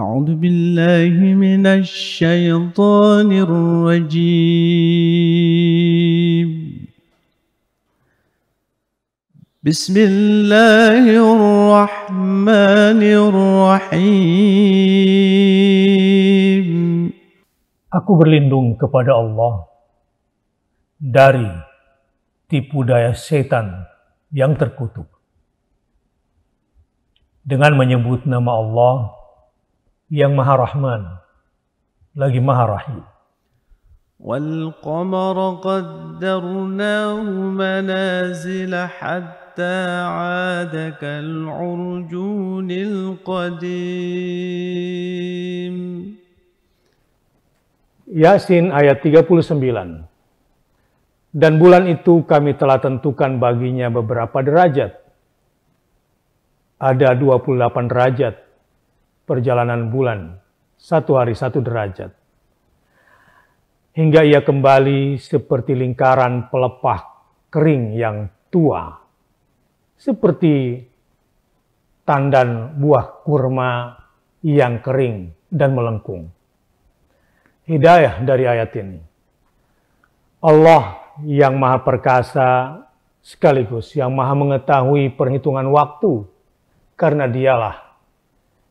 أعوذ بالله من الشيطان الرجيم بسم الله الرحمن الرحيم Aku berlindung kepada Allah dari tipu daya setan yang terkutuk. Dengan menyebut nama Allah, yang Maha Rahman lagi Maha Rahim. والقمر قدرناه منازل حتى عاد كالعرجون القديم Yasin ayat 39 Dan bulan itu kami telah tentukan baginya beberapa derajat. Ada 28 derajat perjalanan bulan, satu hari satu derajat. Hingga ia kembali seperti lingkaran pelepah kering yang tua, seperti tandan buah kurma yang kering dan melengkung. Hidayah dari ayat ini. Allah yang maha perkasa sekaligus yang maha mengetahui perhitungan waktu karena dialah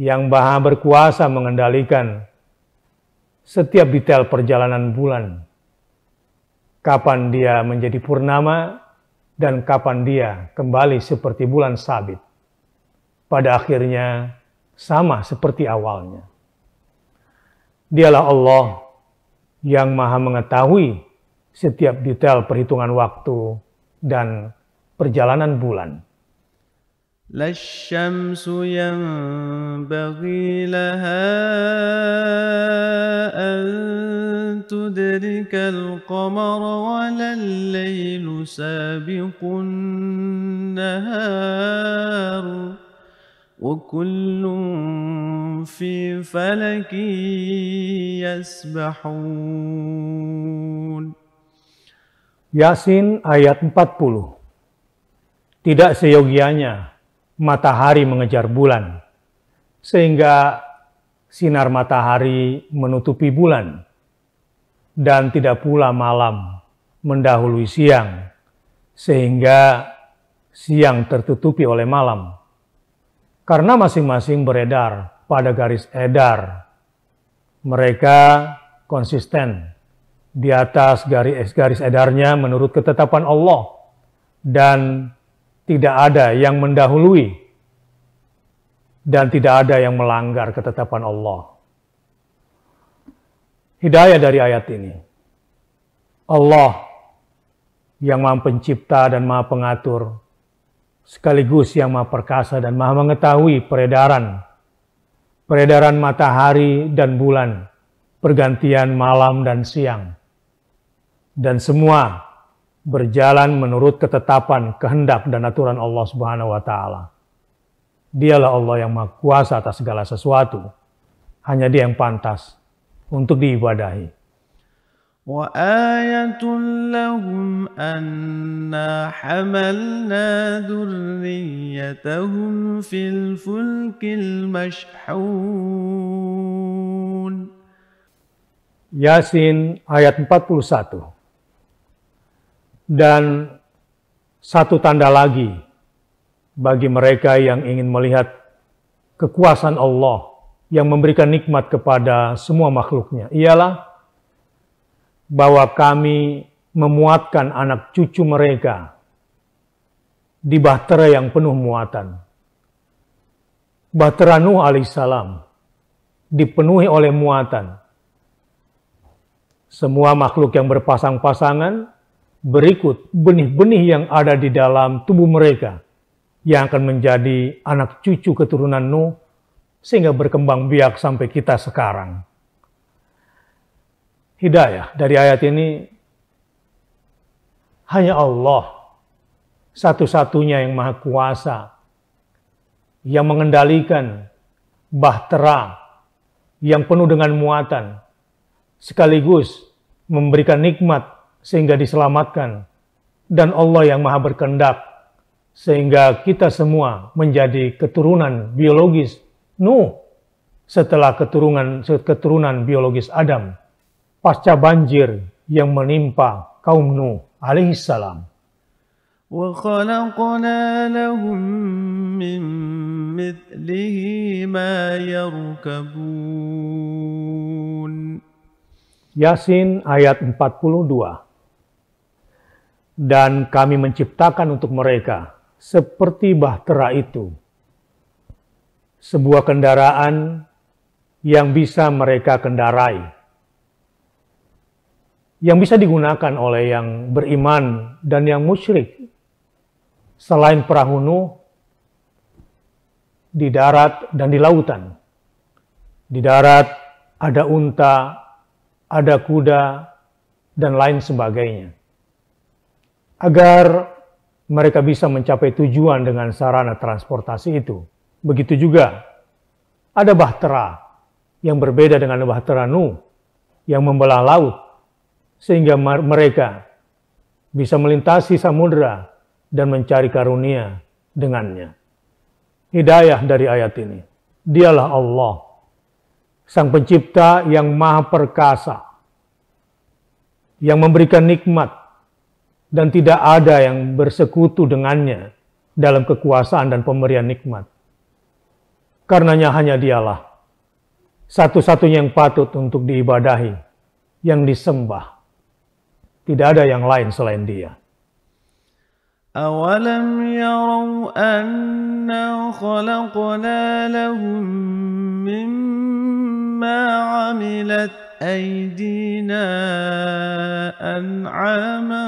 yang maha berkuasa mengendalikan setiap detail perjalanan bulan, kapan dia menjadi purnama dan kapan dia kembali seperti bulan sabit. Pada akhirnya sama seperti awalnya. Dialah Allah yang maha mengetahui setiap detail perhitungan waktu dan perjalanan bulan. لا الشمس ينبغي لها أن تدرك القمر ولا الليل سابق النهار وكل في فلك يسبحون Yasin ayat 40 Tidak seyogianya matahari mengejar bulan, sehingga sinar matahari menutupi bulan, dan tidak pula malam mendahului siang, sehingga siang tertutupi oleh malam. Karena masing-masing beredar pada garis edar, mereka konsisten di atas garis garis edarnya menurut ketetapan Allah dan tidak ada yang mendahului dan tidak ada yang melanggar ketetapan Allah. Hidayah dari ayat ini. Allah yang maha pencipta dan maha pengatur, sekaligus yang maha perkasa dan maha mengetahui peredaran, peredaran matahari dan bulan, pergantian malam dan siang, dan semua berjalan menurut ketetapan, kehendak dan aturan Allah Subhanahu wa taala. Dialah Allah yang Maha Kuasa atas segala sesuatu. Hanya Dia yang pantas untuk diibadahi. Yasin ayat 41 dan satu tanda lagi bagi mereka yang ingin melihat kekuasaan Allah yang memberikan nikmat kepada semua makhluknya ialah bahwa kami memuatkan anak cucu mereka di bahtera yang penuh muatan. Bahtera Nuh alaihissalam dipenuhi oleh muatan. Semua makhluk yang berpasang-pasangan berikut benih-benih yang ada di dalam tubuh mereka yang akan menjadi anak cucu keturunan Nuh sehingga berkembang biak sampai kita sekarang. Hidayah dari ayat ini hanya Allah satu-satunya yang maha kuasa yang mengendalikan bahtera yang penuh dengan muatan sekaligus memberikan nikmat sehingga diselamatkan dan Allah yang maha berkehendak sehingga kita semua menjadi keturunan biologis Nuh setelah keturunan keturunan biologis Adam pasca banjir yang menimpa kaum Nuh alaihissalam. Yasin ayat 42 dan kami menciptakan untuk mereka seperti bahtera itu, sebuah kendaraan yang bisa mereka kendarai, yang bisa digunakan oleh yang beriman dan yang musyrik. Selain perahu Nuh, di darat dan di lautan. Di darat ada unta, ada kuda, dan lain sebagainya agar mereka bisa mencapai tujuan dengan sarana transportasi itu. Begitu juga ada bahtera yang berbeda dengan bahtera Nuh yang membelah laut sehingga mereka bisa melintasi samudera dan mencari karunia dengannya. Hidayah dari ayat ini. Dialah Allah, Sang Pencipta yang Maha Perkasa, yang memberikan nikmat dan tidak ada yang bersekutu dengannya dalam kekuasaan dan pemberian nikmat. Karenanya hanya dialah satu-satunya yang patut untuk diibadahi, yang disembah. Tidak ada yang lain selain dia. أولم يروا أنا خلقنا لهم أيدينا أنعاما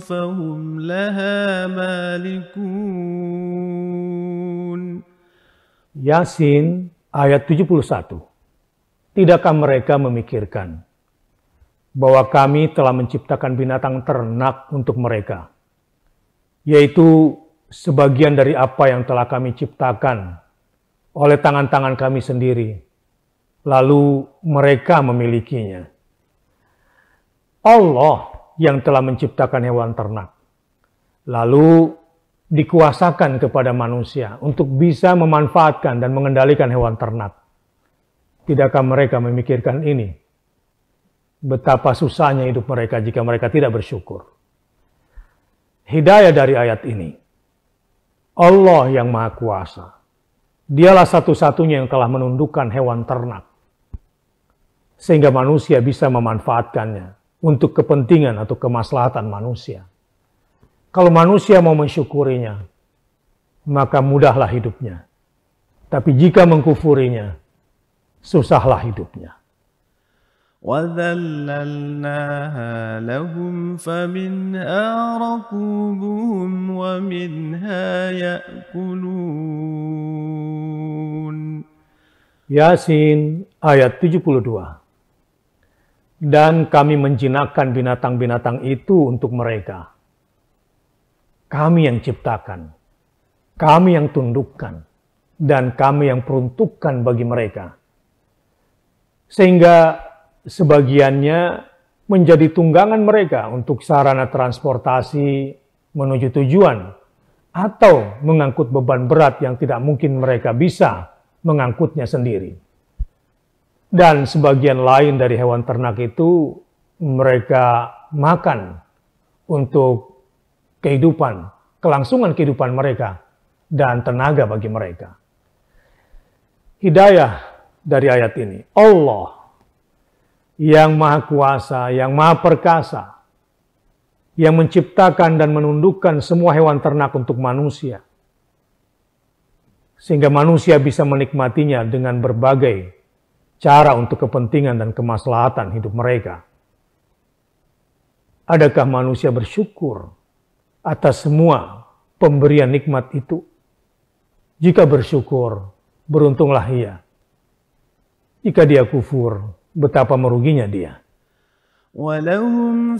فهم لها مالكون ياسين ayat 71 Tidakkah mereka memikirkan bahwa kami telah menciptakan binatang ternak untuk mereka yaitu sebagian dari apa yang telah kami ciptakan oleh tangan-tangan kami sendiri lalu mereka memilikinya. Allah yang telah menciptakan hewan ternak, lalu dikuasakan kepada manusia untuk bisa memanfaatkan dan mengendalikan hewan ternak. Tidakkah mereka memikirkan ini? Betapa susahnya hidup mereka jika mereka tidak bersyukur. Hidayah dari ayat ini. Allah yang Maha Kuasa. Dialah satu-satunya yang telah menundukkan hewan ternak sehingga manusia bisa memanfaatkannya untuk kepentingan atau kemaslahatan manusia. Kalau manusia mau mensyukurinya, maka mudahlah hidupnya. Tapi jika mengkufurinya, susahlah hidupnya. Yasin ayat 72 dan kami menjinakkan binatang-binatang itu untuk mereka. Kami yang ciptakan, kami yang tundukkan, dan kami yang peruntukkan bagi mereka. Sehingga sebagiannya menjadi tunggangan mereka untuk sarana transportasi menuju tujuan atau mengangkut beban berat yang tidak mungkin mereka bisa mengangkutnya sendiri. Dan sebagian lain dari hewan ternak itu mereka makan untuk kehidupan, kelangsungan kehidupan mereka, dan tenaga bagi mereka. Hidayah dari ayat ini, Allah yang Maha Kuasa, yang Maha Perkasa, yang menciptakan dan menundukkan semua hewan ternak untuk manusia, sehingga manusia bisa menikmatinya dengan berbagai cara untuk kepentingan dan kemaslahatan hidup mereka. Adakah manusia bersyukur atas semua pemberian nikmat itu? Jika bersyukur, beruntunglah ia. Jika dia kufur, betapa meruginya dia.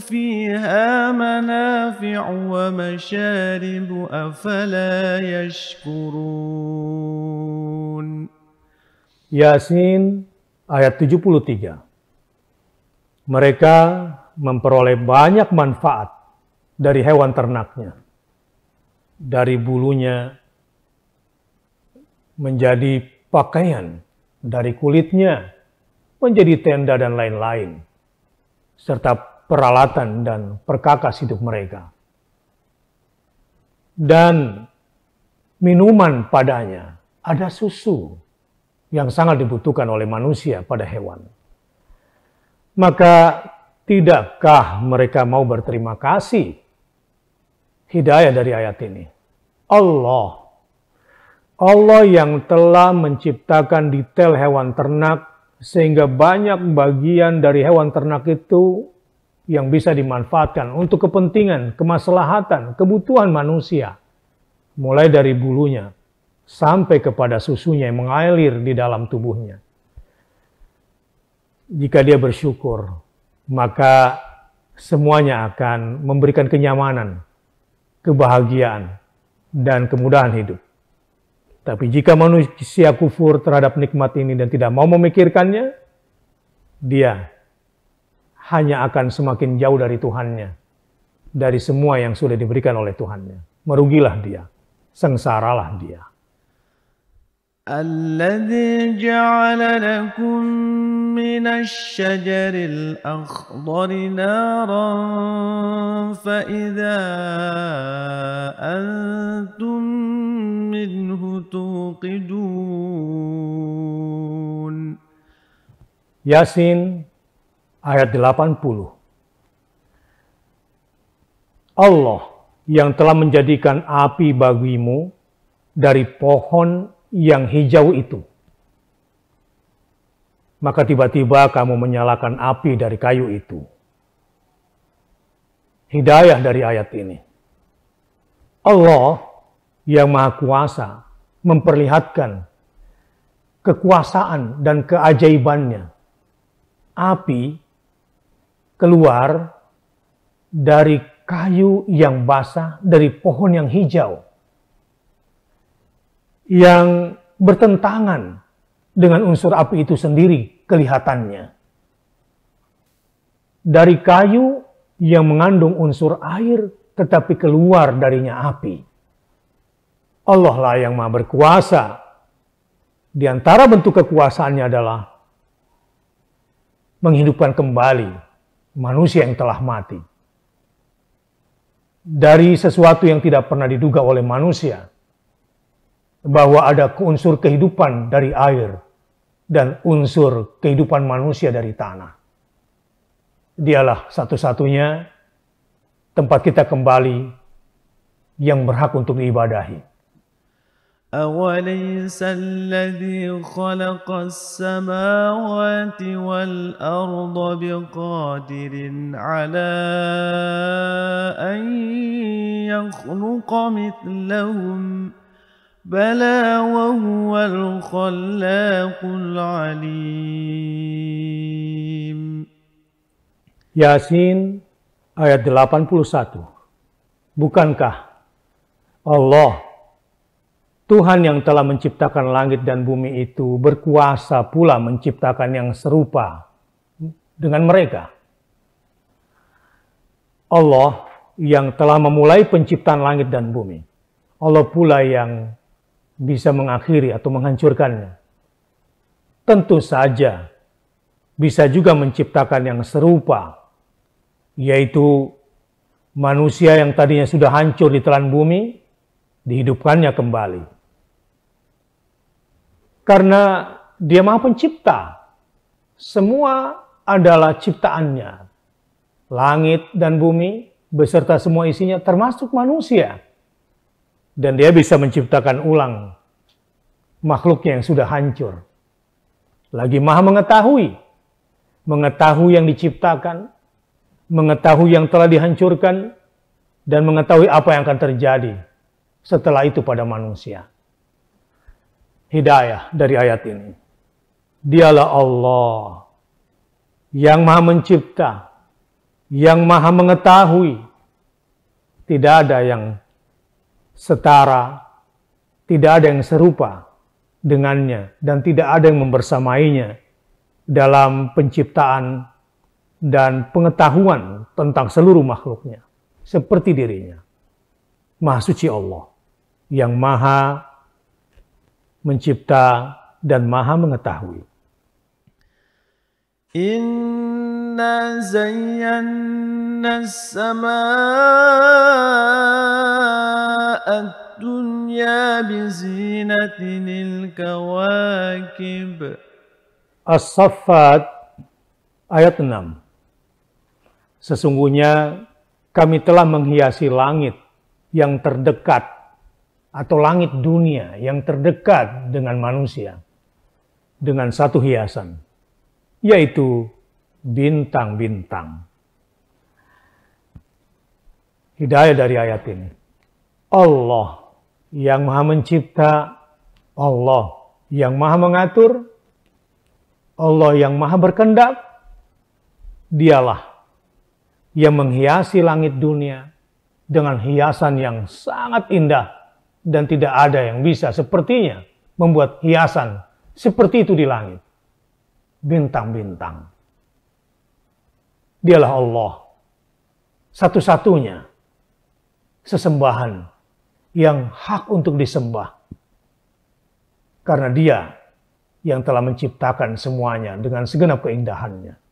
fiha manafi'u wa masyaribu afala yashkurun. Yasin ayat 73. Mereka memperoleh banyak manfaat dari hewan ternaknya. Dari bulunya menjadi pakaian, dari kulitnya menjadi tenda dan lain-lain, serta peralatan dan perkakas hidup mereka. Dan minuman padanya ada susu yang sangat dibutuhkan oleh manusia pada hewan. Maka tidakkah mereka mau berterima kasih? Hidayah dari ayat ini. Allah. Allah yang telah menciptakan detail hewan ternak sehingga banyak bagian dari hewan ternak itu yang bisa dimanfaatkan untuk kepentingan, kemaslahatan, kebutuhan manusia. Mulai dari bulunya, sampai kepada susunya yang mengalir di dalam tubuhnya. Jika dia bersyukur, maka semuanya akan memberikan kenyamanan, kebahagiaan, dan kemudahan hidup. Tapi jika manusia kufur terhadap nikmat ini dan tidak mau memikirkannya, dia hanya akan semakin jauh dari Tuhannya, dari semua yang sudah diberikan oleh Tuhannya. Merugilah dia, sengsaralah dia. الذي جعل لكم من الشجر الأخضر نارا فإذا أنتم منه توقدون ياسين ayat 80 Allah yang telah menjadikan api bagimu dari pohon yang hijau itu. Maka tiba-tiba kamu menyalakan api dari kayu itu. Hidayah dari ayat ini. Allah yang Maha Kuasa memperlihatkan kekuasaan dan keajaibannya. Api keluar dari kayu yang basah, dari pohon yang hijau yang bertentangan dengan unsur api itu sendiri kelihatannya. Dari kayu yang mengandung unsur air tetapi keluar darinya api. Allah lah yang maha berkuasa. Di antara bentuk kekuasaannya adalah menghidupkan kembali manusia yang telah mati. Dari sesuatu yang tidak pernah diduga oleh manusia, bahwa ada unsur kehidupan dari air dan unsur kehidupan manusia dari tanah. Dialah satu-satunya tempat kita kembali yang berhak untuk diibadahi. أوليس الذي خلق السماوات والأرض بقادر على أن يخلق مثلهم ؟ بلى وهو الخلاق العليم Yasin ayat 81 Bukankah Allah Tuhan yang telah menciptakan langit dan bumi itu berkuasa pula menciptakan yang serupa dengan mereka. Allah yang telah memulai penciptaan langit dan bumi. Allah pula yang bisa mengakhiri atau menghancurkannya. Tentu saja bisa juga menciptakan yang serupa, yaitu manusia yang tadinya sudah hancur di telan bumi, dihidupkannya kembali. Karena dia maha pencipta, semua adalah ciptaannya. Langit dan bumi beserta semua isinya termasuk manusia dan dia bisa menciptakan ulang makhluknya yang sudah hancur. Lagi maha mengetahui. Mengetahui yang diciptakan. Mengetahui yang telah dihancurkan. Dan mengetahui apa yang akan terjadi setelah itu pada manusia. Hidayah dari ayat ini. Dialah Allah yang maha mencipta, yang maha mengetahui. Tidak ada yang setara, tidak ada yang serupa dengannya, dan tidak ada yang membersamainya dalam penciptaan dan pengetahuan tentang seluruh makhluknya, seperti dirinya. Maha suci Allah, yang maha mencipta dan maha mengetahui. In إنا زينا السماء الدنيا بزينة الكواكب As-Saffat 6 Sesungguhnya kami telah menghiasi langit yang terdekat atau langit dunia yang terdekat dengan manusia dengan satu hiasan yaitu bintang-bintang. Hidayah dari ayat ini. Allah yang maha mencipta, Allah yang maha mengatur, Allah yang maha berkendak, dialah yang menghiasi langit dunia dengan hiasan yang sangat indah dan tidak ada yang bisa sepertinya membuat hiasan seperti itu di langit. Bintang-bintang. Dialah Allah. Satu-satunya sesembahan yang hak untuk disembah. Karena dia yang telah menciptakan semuanya dengan segenap keindahannya.